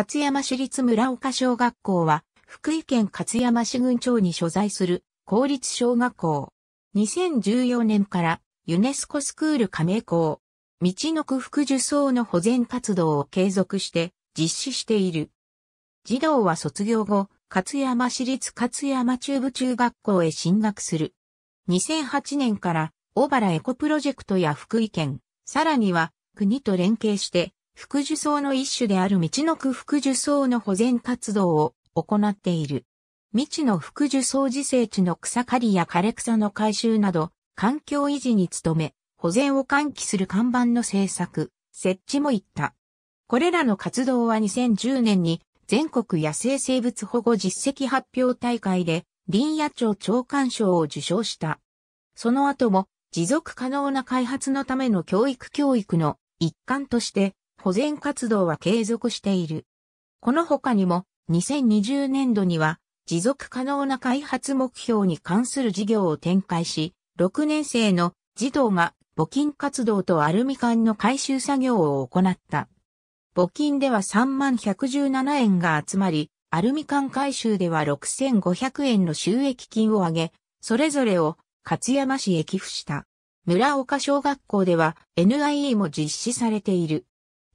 勝山市立村岡小学校は、福井県勝山市郡町に所在する公立小学校。2014年からユネスコスクール加盟校、道の区福樹草の保全活動を継続して実施している。児童は卒業後、勝山市立勝山中部中学校へ進学する。2008年から小原エコプロジェクトや福井県、さらには国と連携して福樹草の一種である道の区福樹草の保全活動を行っている。未知の福樹草自生地の草刈りや枯れ草の回収など、環境維持に努め、保全を喚起する看板の制作、設置もいった。これらの活動は2010年に全国野生生物保護実績発表大会で林野庁長官賞を受賞した。その後も持続可能な開発のための教育教育の一環として保全活動は継続している。この他にも、2020年度には、持続可能な開発目標に関する事業を展開し、6年生の児童が募金活動とアルミ缶の回収作業を行った。募金では3万117円が集まり、アルミ缶回収では6500円の収益金を上げ、それぞれを勝山市へ寄付した。村岡小学校では NIE も実施されている。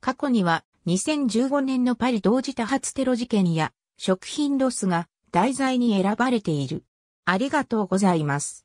過去には2015年のパリ同時多発テロ事件や食品ロスが題材に選ばれている。ありがとうございます。